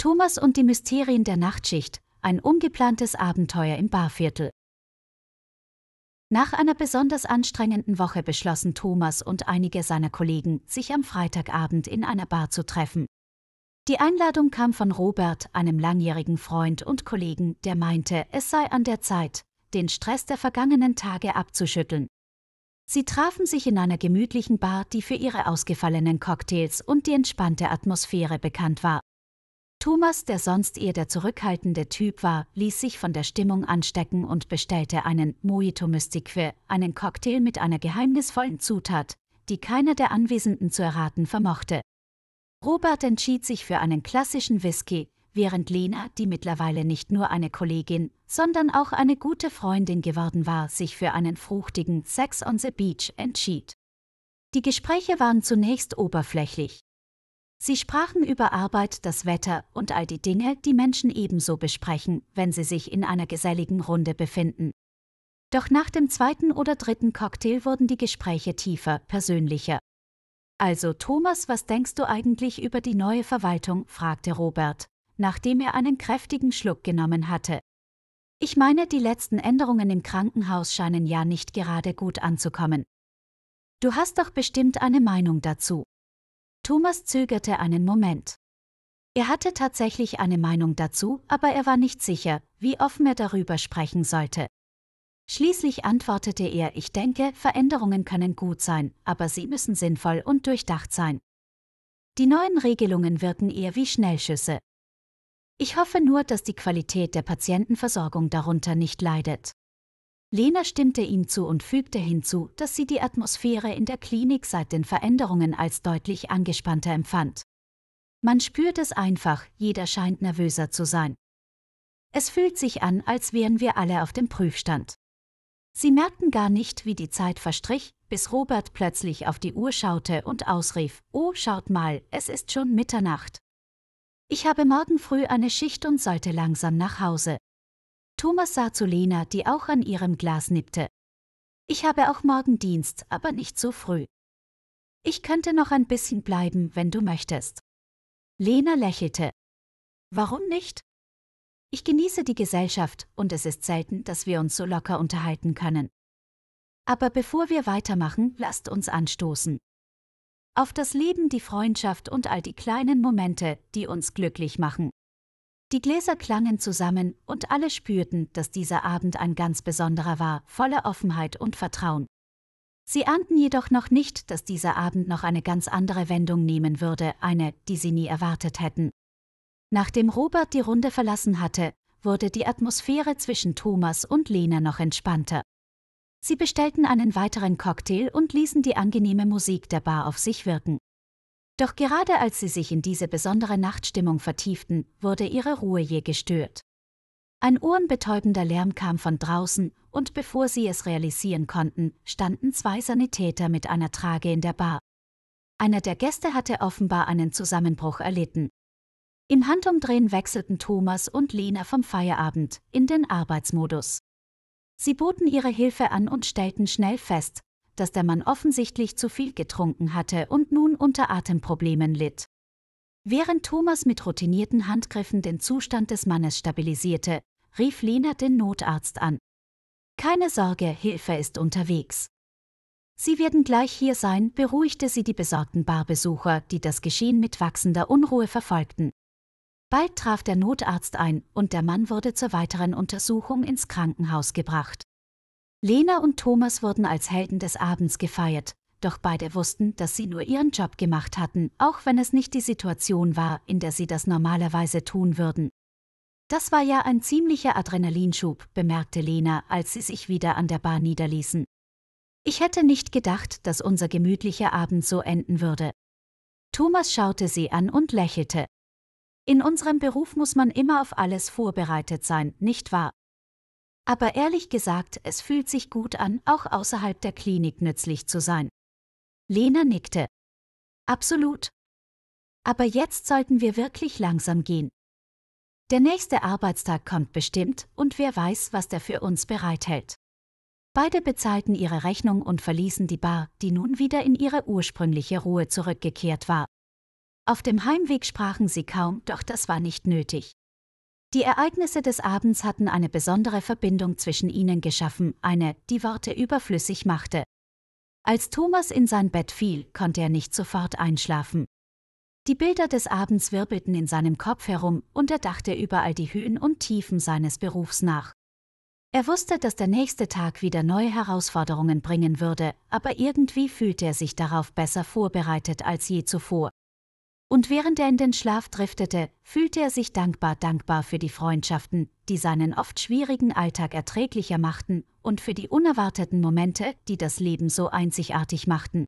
Thomas und die Mysterien der Nachtschicht, ein ungeplantes Abenteuer im Barviertel. Nach einer besonders anstrengenden Woche beschlossen Thomas und einige seiner Kollegen, sich am Freitagabend in einer Bar zu treffen. Die Einladung kam von Robert, einem langjährigen Freund und Kollegen, der meinte, es sei an der Zeit, den Stress der vergangenen Tage abzuschütteln. Sie trafen sich in einer gemütlichen Bar, die für ihre ausgefallenen Cocktails und die entspannte Atmosphäre bekannt war. Thomas, der sonst eher der zurückhaltende Typ war, ließ sich von der Stimmung anstecken und bestellte einen Mojito Mystique, einen Cocktail mit einer geheimnisvollen Zutat, die keiner der Anwesenden zu erraten vermochte. Robert entschied sich für einen klassischen Whisky, während Lena, die mittlerweile nicht nur eine Kollegin, sondern auch eine gute Freundin geworden war, sich für einen fruchtigen Sex on the Beach entschied. Die Gespräche waren zunächst oberflächlich, Sie sprachen über Arbeit, das Wetter und all die Dinge, die Menschen ebenso besprechen, wenn sie sich in einer geselligen Runde befinden. Doch nach dem zweiten oder dritten Cocktail wurden die Gespräche tiefer, persönlicher. Also Thomas, was denkst du eigentlich über die neue Verwaltung? fragte Robert, nachdem er einen kräftigen Schluck genommen hatte. Ich meine, die letzten Änderungen im Krankenhaus scheinen ja nicht gerade gut anzukommen. Du hast doch bestimmt eine Meinung dazu. Thomas zögerte einen Moment. Er hatte tatsächlich eine Meinung dazu, aber er war nicht sicher, wie offen er darüber sprechen sollte. Schließlich antwortete er, ich denke, Veränderungen können gut sein, aber sie müssen sinnvoll und durchdacht sein. Die neuen Regelungen wirken eher wie Schnellschüsse. Ich hoffe nur, dass die Qualität der Patientenversorgung darunter nicht leidet. Lena stimmte ihm zu und fügte hinzu, dass sie die Atmosphäre in der Klinik seit den Veränderungen als deutlich angespannter empfand. Man spürt es einfach, jeder scheint nervöser zu sein. Es fühlt sich an, als wären wir alle auf dem Prüfstand. Sie merkten gar nicht, wie die Zeit verstrich, bis Robert plötzlich auf die Uhr schaute und ausrief, Oh, schaut mal, es ist schon Mitternacht. Ich habe morgen früh eine Schicht und sollte langsam nach Hause. Thomas sah zu Lena, die auch an ihrem Glas nippte. Ich habe auch morgen Dienst, aber nicht so früh. Ich könnte noch ein bisschen bleiben, wenn du möchtest. Lena lächelte. Warum nicht? Ich genieße die Gesellschaft und es ist selten, dass wir uns so locker unterhalten können. Aber bevor wir weitermachen, lasst uns anstoßen. Auf das Leben, die Freundschaft und all die kleinen Momente, die uns glücklich machen. Die Gläser klangen zusammen und alle spürten, dass dieser Abend ein ganz besonderer war, voller Offenheit und Vertrauen. Sie ahnten jedoch noch nicht, dass dieser Abend noch eine ganz andere Wendung nehmen würde, eine, die sie nie erwartet hätten. Nachdem Robert die Runde verlassen hatte, wurde die Atmosphäre zwischen Thomas und Lena noch entspannter. Sie bestellten einen weiteren Cocktail und ließen die angenehme Musik der Bar auf sich wirken. Doch gerade als sie sich in diese besondere Nachtstimmung vertieften, wurde ihre Ruhe je gestört. Ein ohrenbetäubender Lärm kam von draußen, und bevor sie es realisieren konnten, standen zwei Sanitäter mit einer Trage in der Bar. Einer der Gäste hatte offenbar einen Zusammenbruch erlitten. Im Handumdrehen wechselten Thomas und Lena vom Feierabend in den Arbeitsmodus. Sie boten ihre Hilfe an und stellten schnell fest, dass der Mann offensichtlich zu viel getrunken hatte und nun unter Atemproblemen litt. Während Thomas mit routinierten Handgriffen den Zustand des Mannes stabilisierte, rief Lena den Notarzt an. Keine Sorge, Hilfe ist unterwegs. Sie werden gleich hier sein, beruhigte sie die besorgten Barbesucher, die das Geschehen mit wachsender Unruhe verfolgten. Bald traf der Notarzt ein und der Mann wurde zur weiteren Untersuchung ins Krankenhaus gebracht. Lena und Thomas wurden als Helden des Abends gefeiert, doch beide wussten, dass sie nur ihren Job gemacht hatten, auch wenn es nicht die Situation war, in der sie das normalerweise tun würden. Das war ja ein ziemlicher Adrenalinschub, bemerkte Lena, als sie sich wieder an der Bar niederließen. Ich hätte nicht gedacht, dass unser gemütlicher Abend so enden würde. Thomas schaute sie an und lächelte. In unserem Beruf muss man immer auf alles vorbereitet sein, nicht wahr? Aber ehrlich gesagt, es fühlt sich gut an, auch außerhalb der Klinik nützlich zu sein. Lena nickte. Absolut. Aber jetzt sollten wir wirklich langsam gehen. Der nächste Arbeitstag kommt bestimmt und wer weiß, was der für uns bereithält. Beide bezahlten ihre Rechnung und verließen die Bar, die nun wieder in ihre ursprüngliche Ruhe zurückgekehrt war. Auf dem Heimweg sprachen sie kaum, doch das war nicht nötig. Die Ereignisse des Abends hatten eine besondere Verbindung zwischen ihnen geschaffen, eine, die Worte überflüssig machte. Als Thomas in sein Bett fiel, konnte er nicht sofort einschlafen. Die Bilder des Abends wirbelten in seinem Kopf herum und er dachte über all die Höhen und Tiefen seines Berufs nach. Er wusste, dass der nächste Tag wieder neue Herausforderungen bringen würde, aber irgendwie fühlte er sich darauf besser vorbereitet als je zuvor und während er in den Schlaf driftete, fühlte er sich dankbar dankbar für die Freundschaften, die seinen oft schwierigen Alltag erträglicher machten, und für die unerwarteten Momente, die das Leben so einzigartig machten.